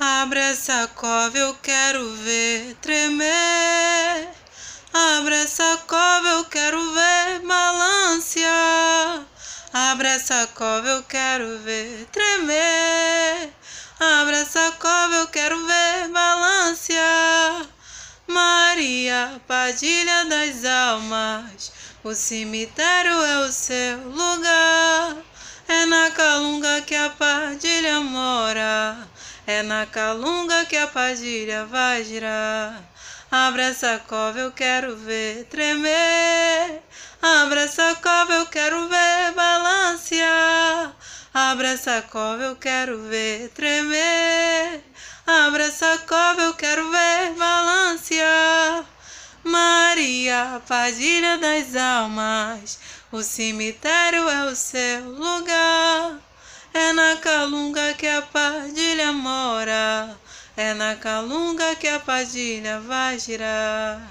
Abra essa cova, eu quero ver tremer. Abra essa cova, eu quero ver balança. Abra essa cova, eu quero ver tremer. Abra essa cova, eu quero ver balança. Maria, Padilha das almas, o cemitério é o seu lugar. É na calunga que a Padilha mora. É na calunga que a padilha vai girar. Abra essa cova, eu quero ver tremer. Abra essa cova, eu quero ver balancear. Abra essa cova, eu quero ver tremer. Abra essa cova, eu quero ver balancear. Maria, padilha das almas, o cemitério é o seu lugar. É na calunga que a padilha mora, é na calunga que a padilha vai girar.